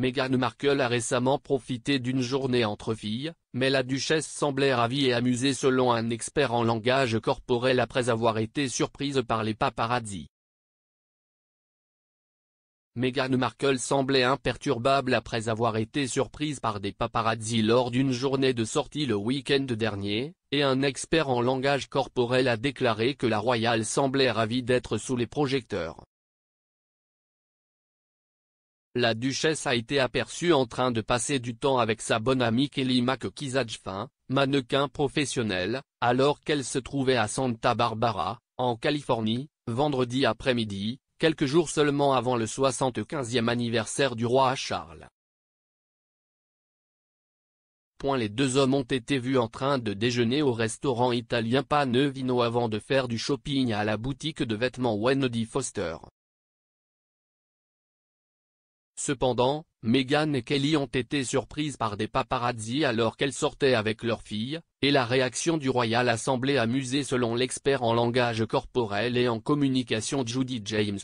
Meghan Markle a récemment profité d'une journée entre filles, mais la duchesse semblait ravie et amusée selon un expert en langage corporel après avoir été surprise par les paparazzi. Meghan Markle semblait imperturbable après avoir été surprise par des paparazzi lors d'une journée de sortie le week-end dernier, et un expert en langage corporel a déclaré que la royale semblait ravie d'être sous les projecteurs. La duchesse a été aperçue en train de passer du temps avec sa bonne amie Kelly Kizajfin, mannequin professionnel, alors qu'elle se trouvait à Santa Barbara, en Californie, vendredi après-midi, quelques jours seulement avant le 75e anniversaire du roi Charles. les deux hommes ont été vus en train de déjeuner au restaurant italien Panevino avant de faire du shopping à la boutique de vêtements Wendy Foster. Cependant, Meghan et Kelly ont été surprises par des paparazzi alors qu'elles sortaient avec leur fille, et la réaction du Royal a semblé amusée selon l'expert en langage corporel et en communication Judy James.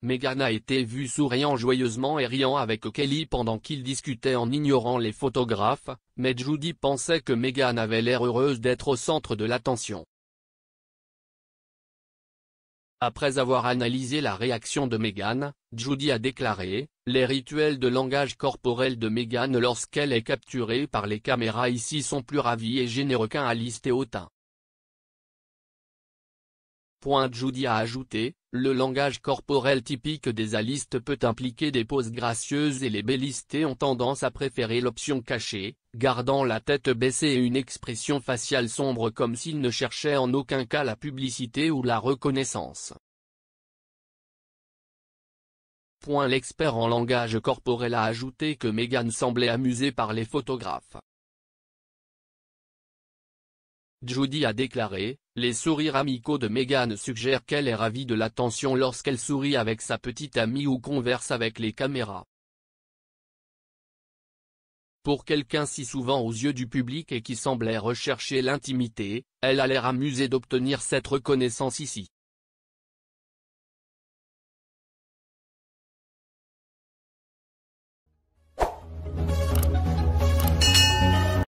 Meghan a été vue souriant joyeusement et riant avec Kelly pendant qu'ils discutaient en ignorant les photographes, mais Judy pensait que Meghan avait l'air heureuse d'être au centre de l'attention. Après avoir analysé la réaction de Meghan, Judy a déclaré, les rituels de langage corporel de Meghan lorsqu'elle est capturée par les caméras ici sont plus ravis et généreux qu'un Alice Théotin. Point Judy a ajouté, le langage corporel typique des alistes peut impliquer des poses gracieuses et les bellistés ont tendance à préférer l'option cachée, gardant la tête baissée et une expression faciale sombre comme s'ils ne cherchaient en aucun cas la publicité ou la reconnaissance. L'expert en langage corporel a ajouté que Megan semblait amusée par les photographes. Judy a déclaré, les sourires amicaux de Meghan suggèrent qu'elle est ravie de l'attention lorsqu'elle sourit avec sa petite amie ou converse avec les caméras. Pour quelqu'un si souvent aux yeux du public et qui semblait rechercher l'intimité, elle a l'air amusée d'obtenir cette reconnaissance ici.